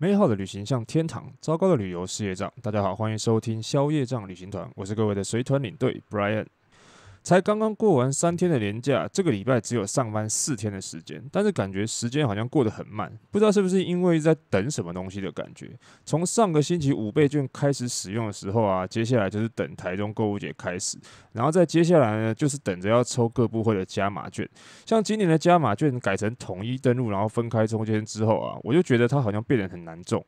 美好的旅行像天堂，糟糕的旅游是业障。大家好，欢迎收听宵夜障旅行团，我是各位的随团领队 Brian。才刚刚过完三天的年假，这个礼拜只有上班四天的时间，但是感觉时间好像过得很慢，不知道是不是因为在等什么东西的感觉。从上个星期五倍券开始使用的时候啊，接下来就是等台中购物节开始，然后再接下来呢，就是等着要抽各部会的加码券。像今年的加码券改成统一登录，然后分开中间之后啊，我就觉得它好像变得很难中。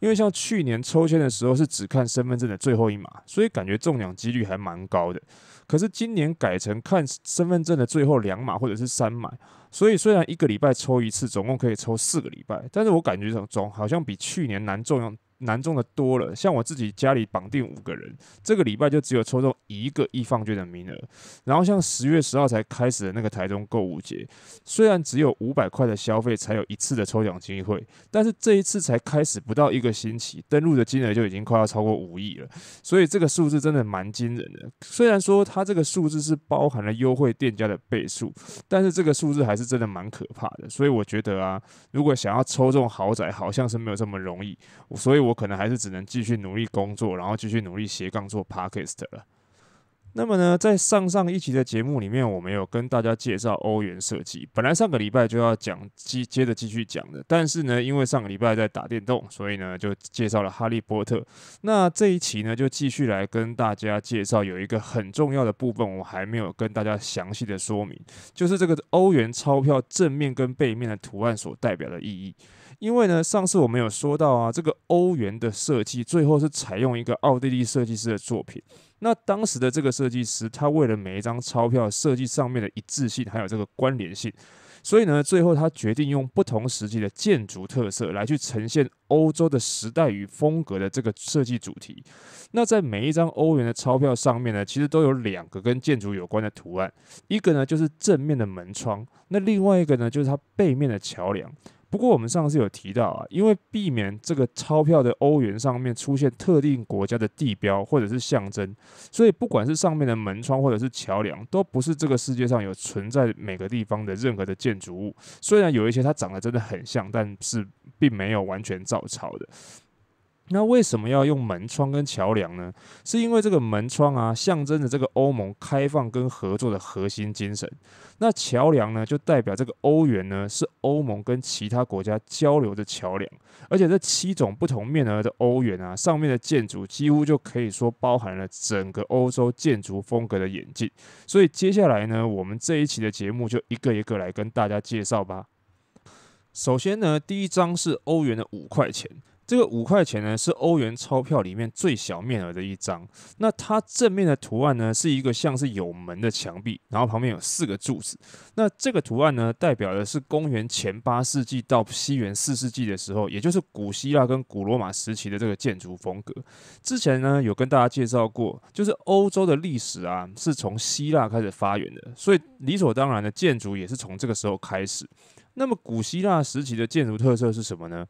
因为像去年抽签的时候是只看身份证的最后一码，所以感觉中奖几率还蛮高的。可是今年改成看身份证的最后两码或者是三码，所以虽然一个礼拜抽一次，总共可以抽四个礼拜，但是我感觉总总好像比去年难中难中的多了，像我自己家里绑定五个人，这个礼拜就只有抽中一个易放券的名额。然后像十月十号才开始的那个台中购物节，虽然只有五百块的消费才有一次的抽奖机会，但是这一次才开始不到一个星期，登录的金额就已经快要超过五亿了。所以这个数字真的蛮惊人的。虽然说它这个数字是包含了优惠店家的倍数，但是这个数字还是真的蛮可怕的。所以我觉得啊，如果想要抽中豪宅，好像是没有这么容易。所以我。可能还是只能继续努力工作，然后继续努力斜杠做 Podcast 了。那么呢，在上上一期的节目里面，我们有跟大家介绍欧元设计。本来上个礼拜就要讲接接着继续讲的，但是呢，因为上个礼拜在打电动，所以呢就介绍了哈利波特。那这一期呢，就继续来跟大家介绍有一个很重要的部分，我还没有跟大家详细的说明，就是这个欧元钞票正面跟背面的图案所代表的意义。因为呢，上次我们有说到啊，这个欧元的设计最后是采用一个奥地利设计师的作品。那当时的这个设计师，他为了每一张钞票设计上面的一致性，还有这个关联性，所以呢，最后他决定用不同时期的建筑特色来去呈现欧洲的时代与风格的这个设计主题。那在每一张欧元的钞票上面呢，其实都有两个跟建筑有关的图案，一个呢就是正面的门窗，那另外一个呢就是它背面的桥梁。不过我们上次有提到啊，因为避免这个钞票的欧元上面出现特定国家的地标或者是象征，所以不管是上面的门窗或者是桥梁，都不是这个世界上有存在每个地方的任何的建筑物。虽然有一些它长得真的很像，但是并没有完全照抄的。那为什么要用门窗跟桥梁呢？是因为这个门窗啊，象征着这个欧盟开放跟合作的核心精神。那桥梁呢，就代表这个欧元呢，是欧盟跟其他国家交流的桥梁。而且这七种不同面额的欧元啊，上面的建筑几乎就可以说包含了整个欧洲建筑风格的演进。所以接下来呢，我们这一期的节目就一个一个来跟大家介绍吧。首先呢，第一张是欧元的五块钱。这个五块钱呢，是欧元钞票里面最小面额的一张。那它正面的图案呢，是一个像是有门的墙壁，然后旁边有四个柱子。那这个图案呢，代表的是公元前八世纪到西元四世纪的时候，也就是古希腊跟古罗马时期的这个建筑风格。之前呢，有跟大家介绍过，就是欧洲的历史啊，是从希腊开始发源的，所以理所当然的建筑也是从这个时候开始。那么古希腊时期的建筑特色是什么呢？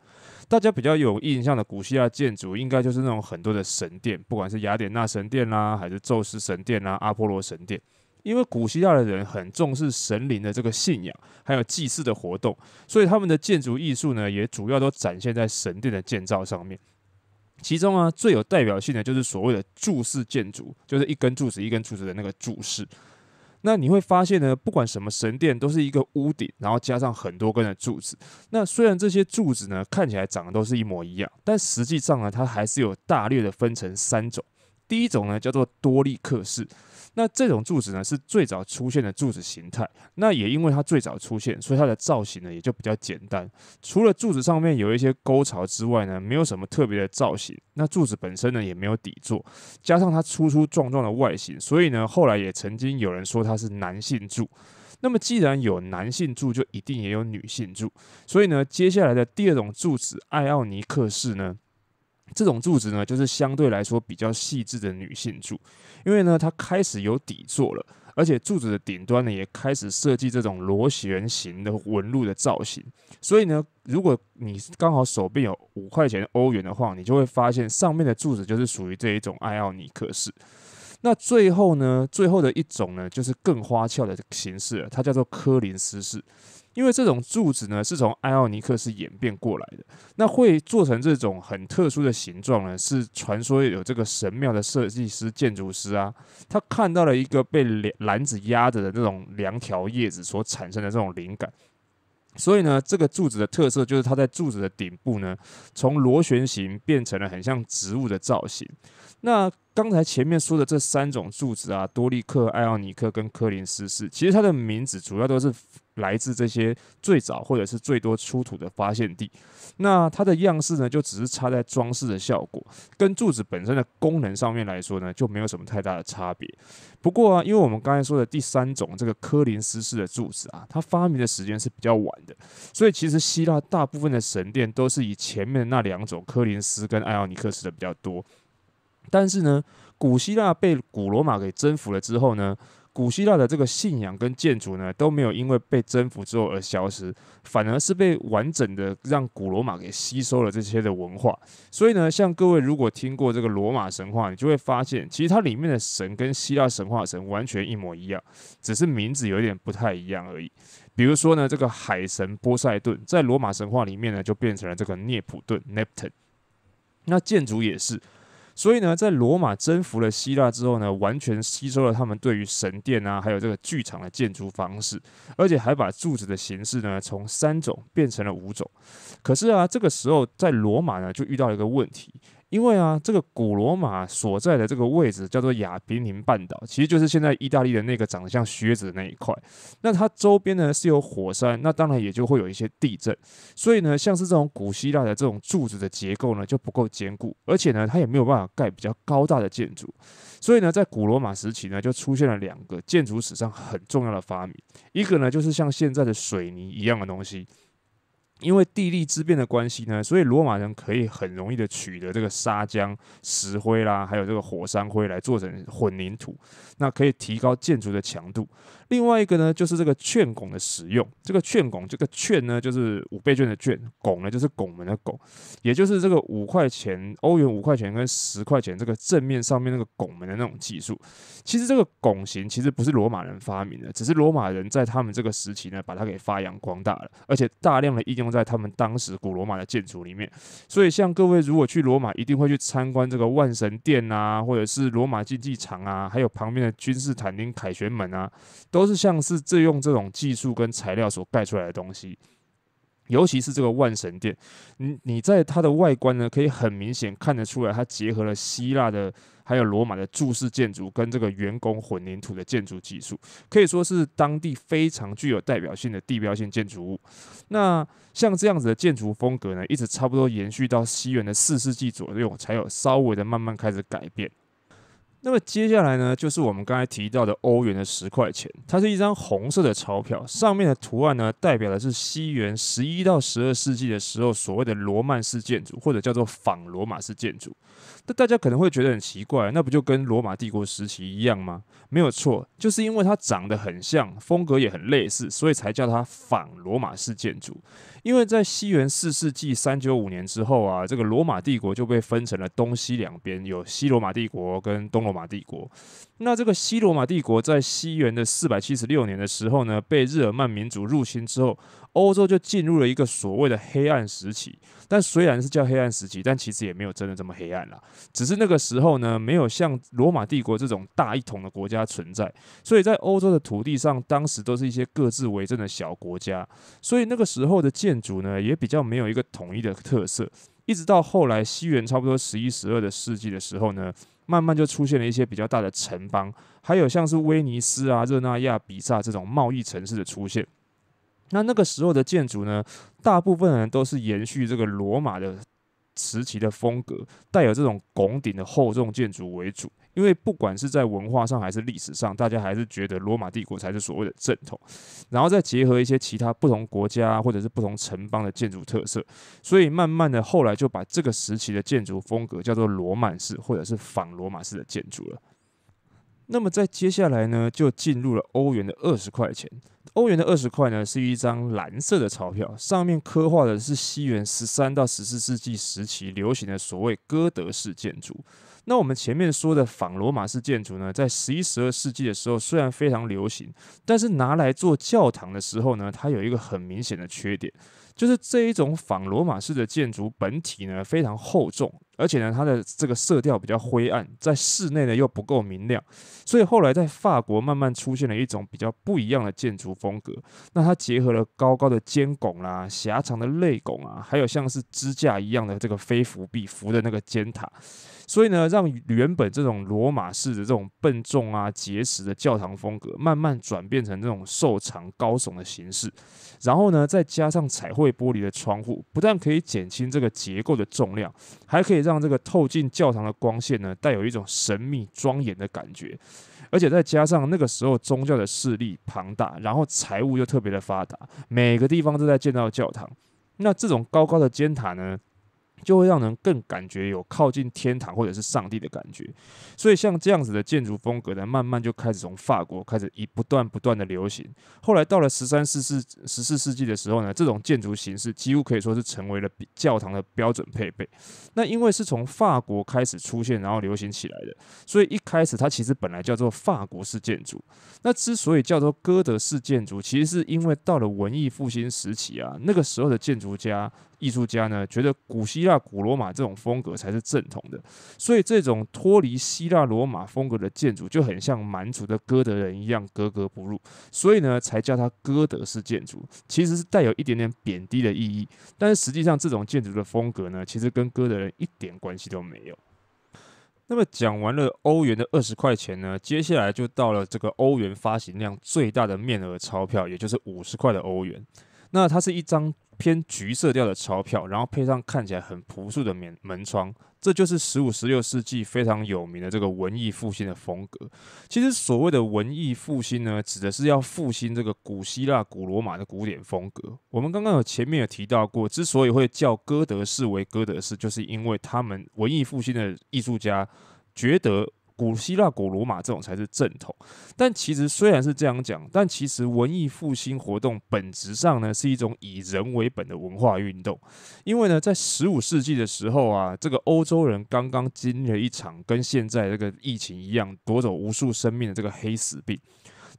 大家比较有印象的古希腊建筑，应该就是那种很多的神殿，不管是雅典娜神殿啦，还是宙斯神殿啦、阿波罗神殿。因为古希腊的人很重视神灵的这个信仰，还有祭祀的活动，所以他们的建筑艺术呢，也主要都展现在神殿的建造上面。其中啊，最有代表性的就是所谓的柱式建筑，就是一根柱子一根柱子的那个柱式。那你会发现呢，不管什么神殿，都是一个屋顶，然后加上很多根的柱子。那虽然这些柱子呢看起来长得都是一模一样，但实际上呢，它还是有大略的分成三种。第一种呢叫做多利克式。那这种柱子呢，是最早出现的柱子形态。那也因为它最早出现，所以它的造型呢也就比较简单。除了柱子上面有一些沟槽之外呢，没有什么特别的造型。那柱子本身呢也没有底座，加上它粗粗壮壮的外形，所以呢后来也曾经有人说它是男性柱。那么既然有男性柱，就一定也有女性柱。所以呢，接下来的第二种柱子艾奥尼克式呢。这种柱子呢，就是相对来说比较细致的女性柱，因为呢，它开始有底座了，而且柱子的顶端呢，也开始设计这种螺旋形的纹路的造型。所以呢，如果你刚好手边有五块钱欧元的话，你就会发现上面的柱子就是属于这一种艾奥尼克式。那最后呢，最后的一种呢，就是更花俏的形式，它叫做科林斯式。因为这种柱子呢，是从艾奥尼克斯演变过来的，那会做成这种很特殊的形状呢，是传说有这个神庙的设计师建筑师啊，他看到了一个被篮子压着的这种凉条叶子所产生的这种灵感，所以呢，这个柱子的特色就是它在柱子的顶部呢，从螺旋形变成了很像植物的造型，那。刚才前面说的这三种柱子啊，多利克、艾奥尼克跟科林斯式，其实它的名字主要都是来自这些最早或者是最多出土的发现地。那它的样式呢，就只是差在装饰的效果，跟柱子本身的功能上面来说呢，就没有什么太大的差别。不过啊，因为我们刚才说的第三种这个科林斯式的柱子啊，它发明的时间是比较晚的，所以其实希腊大部分的神殿都是以前面那两种科林斯跟艾奥尼克式的比较多。但是呢，古希腊被古罗马给征服了之后呢，古希腊的这个信仰跟建筑呢都没有因为被征服之后而消失，反而是被完整的让古罗马给吸收了这些的文化。所以呢，像各位如果听过这个罗马神话，你就会发现，其实它里面的神跟希腊神话神完全一模一样，只是名字有点不太一样而已。比如说呢，这个海神波塞顿在罗马神话里面呢就变成了这个涅普顿 （Neptune），那建筑也是。所以呢，在罗马征服了希腊之后呢，完全吸收了他们对于神殿啊，还有这个剧场的建筑方式，而且还把柱子的形式呢，从三种变成了五种。可是啊，这个时候在罗马呢，就遇到了一个问题。因为啊，这个古罗马所在的这个位置叫做亚平宁半岛，其实就是现在意大利的那个长得像靴子的那一块。那它周边呢是有火山，那当然也就会有一些地震。所以呢，像是这种古希腊的这种柱子的结构呢就不够坚固，而且呢它也没有办法盖比较高大的建筑。所以呢，在古罗马时期呢，就出现了两个建筑史上很重要的发明，一个呢就是像现在的水泥一样的东西。因为地利之变的关系呢，所以罗马人可以很容易的取得这个砂浆、石灰啦，还有这个火山灰来做成混凝土，那可以提高建筑的强度。另外一个呢，就是这个券拱的使用。这个券拱，这个券呢，就是五倍券的券，拱呢就是拱门的拱，也就是这个五块钱欧元、五块钱跟十块钱这个正面上面那个拱门的那种技术。其实这个拱形其实不是罗马人发明的，只是罗马人在他们这个时期呢把它给发扬光大了，而且大量的应用在他们当时古罗马的建筑里面。所以，像各位如果去罗马，一定会去参观这个万神殿啊，或者是罗马竞技场啊，还有旁边的君士坦丁凯旋门啊。都是像是自用这种技术跟材料所盖出来的东西，尤其是这个万神殿，你你在它的外观呢，可以很明显看得出来，它结合了希腊的还有罗马的柱式建筑跟这个圆拱混凝土的建筑技术，可以说是当地非常具有代表性的地标性建筑物。那像这样子的建筑风格呢，一直差不多延续到西元的四世纪左右，才有稍微的慢慢开始改变。那么接下来呢，就是我们刚才提到的欧元的十块钱，它是一张红色的钞票，上面的图案呢，代表的是西元十一到十二世纪的时候所谓的罗曼式建筑，或者叫做仿罗马式建筑。那大家可能会觉得很奇怪，那不就跟罗马帝国时期一样吗？没有错，就是因为它长得很像，风格也很类似，所以才叫它仿罗马式建筑。因为在西元四世纪三九五年之后啊，这个罗马帝国就被分成了东西两边，有西罗马帝国跟东罗马帝国。那这个西罗马帝国在西元的四百七十六年的时候呢，被日耳曼民族入侵之后。欧洲就进入了一个所谓的黑暗时期，但虽然是叫黑暗时期，但其实也没有真的这么黑暗了。只是那个时候呢，没有像罗马帝国这种大一统的国家存在，所以在欧洲的土地上，当时都是一些各自为政的小国家。所以那个时候的建筑呢，也比较没有一个统一的特色。一直到后来西元差不多十一、十二的世纪的时候呢，慢慢就出现了一些比较大的城邦，还有像是威尼斯啊、热那亚、比萨这种贸易城市的出现。那那个时候的建筑呢，大部分人都是延续这个罗马的时期的风格，带有这种拱顶的厚重建筑为主。因为不管是在文化上还是历史上，大家还是觉得罗马帝国才是所谓的正统。然后再结合一些其他不同国家或者是不同城邦的建筑特色，所以慢慢的后来就把这个时期的建筑风格叫做罗曼式或者是仿罗马式的建筑了。那么在接下来呢，就进入了欧元的二十块钱。欧元的二十块呢，是一张蓝色的钞票，上面刻画的是西元十三到十四世纪时期流行的所谓哥德式建筑。那我们前面说的仿罗马式建筑呢，在十一、十二世纪的时候虽然非常流行，但是拿来做教堂的时候呢，它有一个很明显的缺点，就是这一种仿罗马式的建筑本体呢非常厚重。而且呢，它的这个色调比较灰暗，在室内呢又不够明亮，所以后来在法国慢慢出现了一种比较不一样的建筑风格。那它结合了高高的尖拱啦、狭长的肋拱啊，还有像是支架一样的这个非浮壁浮的那个尖塔，所以呢，让原本这种罗马式的这种笨重啊、结实的教堂风格，慢慢转变成这种瘦长高耸的形式。然后呢，再加上彩绘玻璃的窗户，不但可以减轻这个结构的重量，还可以。让这个透进教堂的光线呢，带有一种神秘庄严的感觉，而且再加上那个时候宗教的势力庞大，然后财务又特别的发达，每个地方都在建造教堂，那这种高高的尖塔呢？就会让人更感觉有靠近天堂或者是上帝的感觉，所以像这样子的建筑风格呢，慢慢就开始从法国开始以不断不断的流行。后来到了十三四四十四世纪的时候呢，这种建筑形式几乎可以说是成为了教堂的标准配备。那因为是从法国开始出现然后流行起来的，所以一开始它其实本来叫做法国式建筑。那之所以叫做哥德式建筑，其实是因为到了文艺复兴时期啊，那个时候的建筑家。艺术家呢觉得古希腊、古罗马这种风格才是正统的，所以这种脱离希腊罗马风格的建筑就很像蛮族的哥德人一样格格不入，所以呢才叫它哥德式建筑，其实是带有一点点贬低的意义。但是实际上这种建筑的风格呢，其实跟哥德人一点关系都没有。那么讲完了欧元的二十块钱呢，接下来就到了这个欧元发行量最大的面额钞票，也就是五十块的欧元。那它是一张偏橘色调的钞票，然后配上看起来很朴素的门门窗，这就是十五、十六世纪非常有名的这个文艺复兴的风格。其实所谓的文艺复兴呢，指的是要复兴这个古希腊、古罗马的古典风格。我们刚刚有前面有提到过，之所以会叫哥德式为哥德式，就是因为他们文艺复兴的艺术家觉得。古希腊、古罗马这种才是正统，但其实虽然是这样讲，但其实文艺复兴活动本质上呢是一种以人为本的文化运动，因为呢，在十五世纪的时候啊，这个欧洲人刚刚经历了一场跟现在这个疫情一样夺走无数生命的这个黑死病。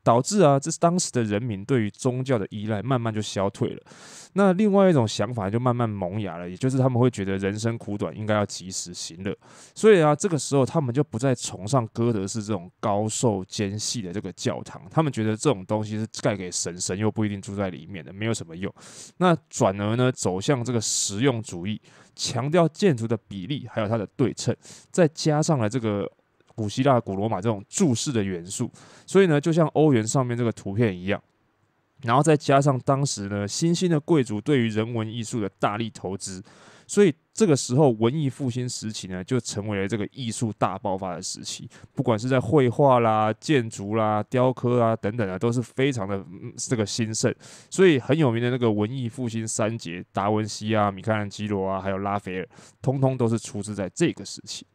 导致啊，这是当时的人民对于宗教的依赖慢慢就消退了。那另外一种想法就慢慢萌芽了，也就是他们会觉得人生苦短，应该要及时行乐。所以啊，这个时候他们就不再崇尚哥德式这种高瘦尖细的这个教堂，他们觉得这种东西是盖给神，神又不一定住在里面的，没有什么用。那转而呢，走向这个实用主义，强调建筑的比例，还有它的对称，再加上了这个。古希腊、古罗马这种注释的元素，所以呢，就像欧元上面这个图片一样，然后再加上当时呢新兴的贵族对于人文艺术的大力投资，所以这个时候文艺复兴时期呢就成为了这个艺术大爆发的时期。不管是在绘画啦、建筑啦、雕刻啊等等啊，都是非常的这个兴盛。所以很有名的那个文艺复兴三杰——达文西啊、米开朗基罗啊，还有拉斐尔，通通都是出自在这个时期。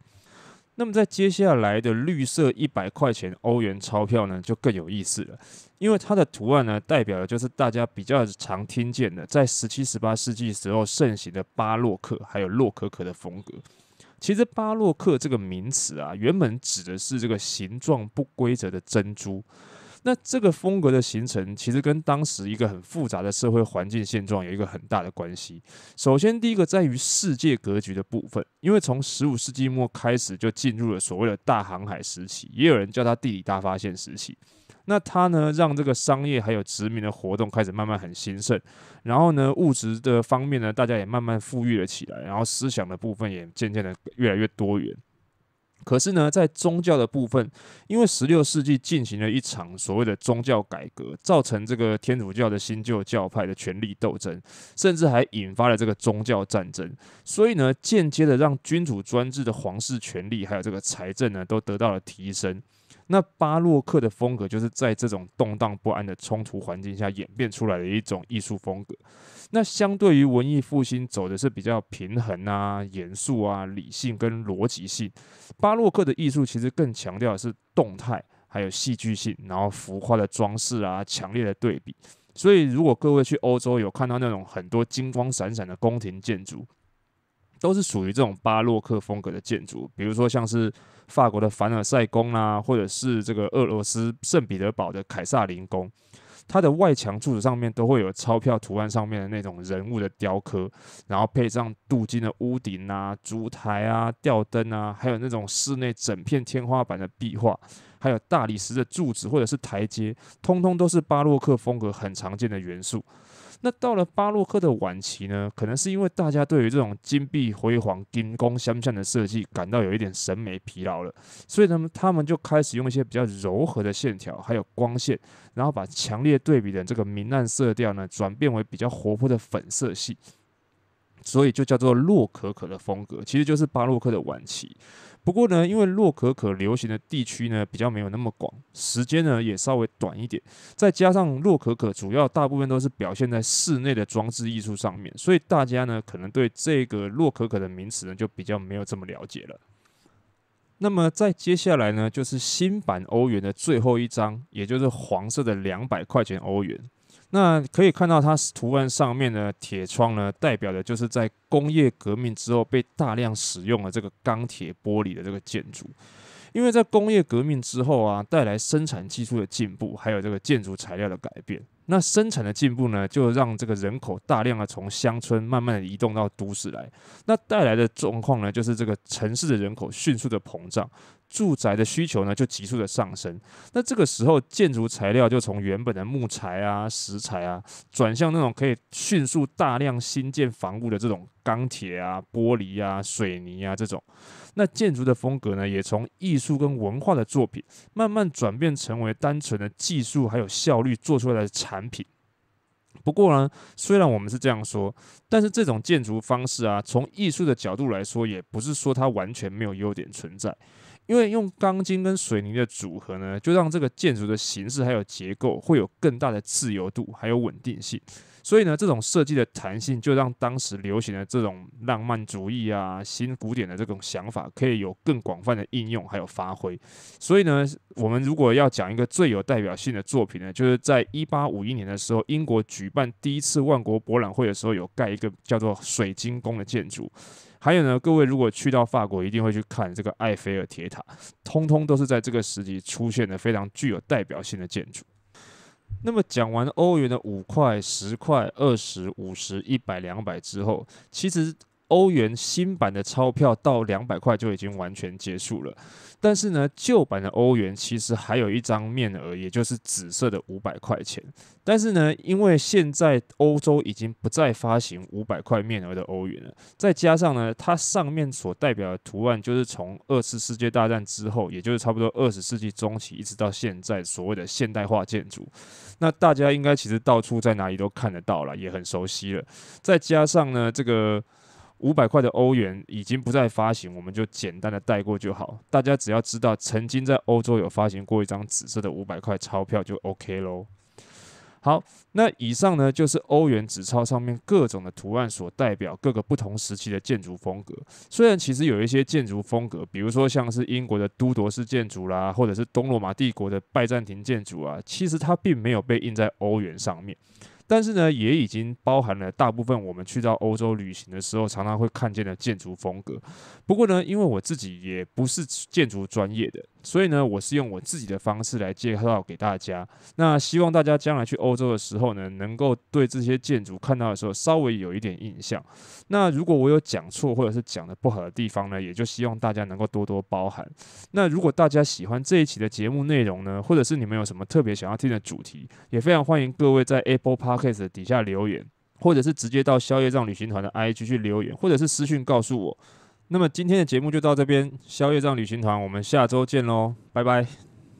那么在接下来的绿色一百块钱欧元钞票呢，就更有意思了，因为它的图案呢，代表的就是大家比较常听见的，在十七、十八世纪时候盛行的巴洛克还有洛可可的风格。其实巴洛克这个名词啊，原本指的是这个形状不规则的珍珠。那这个风格的形成，其实跟当时一个很复杂的社会环境现状有一个很大的关系。首先，第一个在于世界格局的部分，因为从十五世纪末开始就进入了所谓的大航海时期，也有人叫它地理大发现时期。那它呢，让这个商业还有殖民的活动开始慢慢很兴盛，然后呢，物质的方面呢，大家也慢慢富裕了起来，然后思想的部分也渐渐的越来越多元。可是呢，在宗教的部分，因为十六世纪进行了一场所谓的宗教改革，造成这个天主教的新旧教派的权力斗争，甚至还引发了这个宗教战争，所以呢，间接的让君主专制的皇室权力还有这个财政呢，都得到了提升。那巴洛克的风格就是在这种动荡不安的冲突环境下演变出来的一种艺术风格。那相对于文艺复兴走的是比较平衡啊、严肃啊、理性跟逻辑性，巴洛克的艺术其实更强调的是动态，还有戏剧性，然后浮夸的装饰啊、强烈的对比。所以如果各位去欧洲有看到那种很多金光闪闪的宫廷建筑。都是属于这种巴洛克风格的建筑，比如说像是法国的凡尔赛宫啊，或者是这个俄罗斯圣彼得堡的凯撒林宫，它的外墙柱子上面都会有钞票图案上面的那种人物的雕刻，然后配上镀金的屋顶啊、烛台啊、吊灯啊，还有那种室内整片天花板的壁画，还有大理石的柱子或者是台阶，通通都是巴洛克风格很常见的元素。那到了巴洛克的晚期呢，可能是因为大家对于这种金碧辉煌、金光相向的设计感到有一点审美疲劳了，所以呢，他们就开始用一些比较柔和的线条，还有光线，然后把强烈对比的这个明暗色调呢，转变为比较活泼的粉色系，所以就叫做洛可可的风格，其实就是巴洛克的晚期。不过呢，因为洛可可流行的地区呢比较没有那么广，时间呢也稍微短一点，再加上洛可可主要大部分都是表现在室内的装置艺术上面，所以大家呢可能对这个洛可可的名词呢就比较没有这么了解了。那么在接下来呢，就是新版欧元的最后一张，也就是黄色的两百块钱欧元。那可以看到，它图案上面的铁窗呢，代表的就是在工业革命之后被大量使用的这个钢铁玻璃的这个建筑。因为在工业革命之后啊，带来生产技术的进步，还有这个建筑材料的改变。那生产的进步呢，就让这个人口大量的从乡村慢慢的移动到都市来，那带来的状况呢，就是这个城市的人口迅速的膨胀。住宅的需求呢就急速的上升，那这个时候建筑材料就从原本的木材啊、石材啊，转向那种可以迅速大量新建房屋的这种钢铁啊、玻璃啊、水泥啊这种。那建筑的风格呢，也从艺术跟文化的作品，慢慢转变成为单纯的技术还有效率做出来的产品。不过呢，虽然我们是这样说，但是这种建筑方式啊，从艺术的角度来说，也不是说它完全没有优点存在。因为用钢筋跟水泥的组合呢，就让这个建筑的形式还有结构会有更大的自由度，还有稳定性。所以呢，这种设计的弹性就让当时流行的这种浪漫主义啊、新古典的这种想法可以有更广泛的应用还有发挥。所以呢，我们如果要讲一个最有代表性的作品呢，就是在一八五一年的时候，英国举办第一次万国博览会的时候，有盖一个叫做水晶宫的建筑。还有呢，各位如果去到法国，一定会去看这个埃菲尔铁塔，通通都是在这个时期出现的非常具有代表性的建筑。那么讲完欧元的五块、十块、二十五、十一百、两百之后，其实。欧元新版的钞票到两百块就已经完全结束了，但是呢，旧版的欧元其实还有一张面额，也就是紫色的五百块钱。但是呢，因为现在欧洲已经不再发行五百块面额的欧元了，再加上呢，它上面所代表的图案就是从二次世界大战之后，也就是差不多二十世纪中期一直到现在所谓的现代化建筑。那大家应该其实到处在哪里都看得到了，也很熟悉了。再加上呢，这个。五百块的欧元已经不再发行，我们就简单的带过就好。大家只要知道曾经在欧洲有发行过一张紫色的五百块钞票就 OK 喽。好，那以上呢就是欧元纸钞上面各种的图案所代表各个不同时期的建筑风格。虽然其实有一些建筑风格，比如说像是英国的都铎式建筑啦，或者是东罗马帝国的拜占庭建筑啊，其实它并没有被印在欧元上面。但是呢，也已经包含了大部分我们去到欧洲旅行的时候常常会看见的建筑风格。不过呢，因为我自己也不是建筑专业的。所以呢，我是用我自己的方式来介绍给大家。那希望大家将来去欧洲的时候呢，能够对这些建筑看到的时候稍微有一点印象。那如果我有讲错或者是讲的不好的地方呢，也就希望大家能够多多包涵。那如果大家喜欢这一期的节目内容呢，或者是你们有什么特别想要听的主题，也非常欢迎各位在 Apple Podcast 底下留言，或者是直接到宵夜让旅行团的 IG 去留言，或者是私讯告诉我。那么今天的节目就到这边，宵夜账旅行团，我们下周见喽，拜拜。